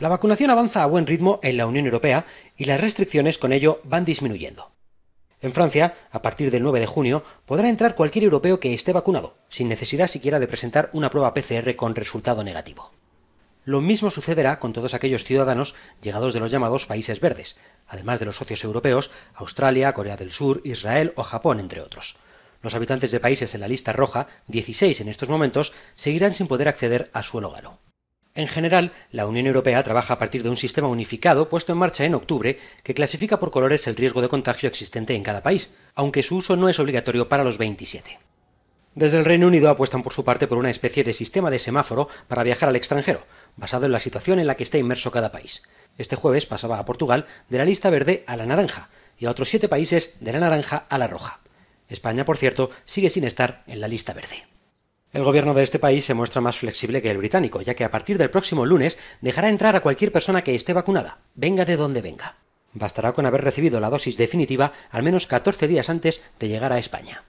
La vacunación avanza a buen ritmo en la Unión Europea y las restricciones con ello van disminuyendo. En Francia, a partir del 9 de junio, podrá entrar cualquier europeo que esté vacunado, sin necesidad siquiera de presentar una prueba PCR con resultado negativo. Lo mismo sucederá con todos aquellos ciudadanos llegados de los llamados países verdes, además de los socios europeos, Australia, Corea del Sur, Israel o Japón, entre otros. Los habitantes de países en la lista roja, 16 en estos momentos, seguirán sin poder acceder a su galo. En general, la Unión Europea trabaja a partir de un sistema unificado puesto en marcha en octubre que clasifica por colores el riesgo de contagio existente en cada país, aunque su uso no es obligatorio para los 27. Desde el Reino Unido apuestan por su parte por una especie de sistema de semáforo para viajar al extranjero, basado en la situación en la que está inmerso cada país. Este jueves pasaba a Portugal de la lista verde a la naranja y a otros siete países de la naranja a la roja. España, por cierto, sigue sin estar en la lista verde. El gobierno de este país se muestra más flexible que el británico, ya que a partir del próximo lunes dejará entrar a cualquier persona que esté vacunada, venga de donde venga. Bastará con haber recibido la dosis definitiva al menos 14 días antes de llegar a España.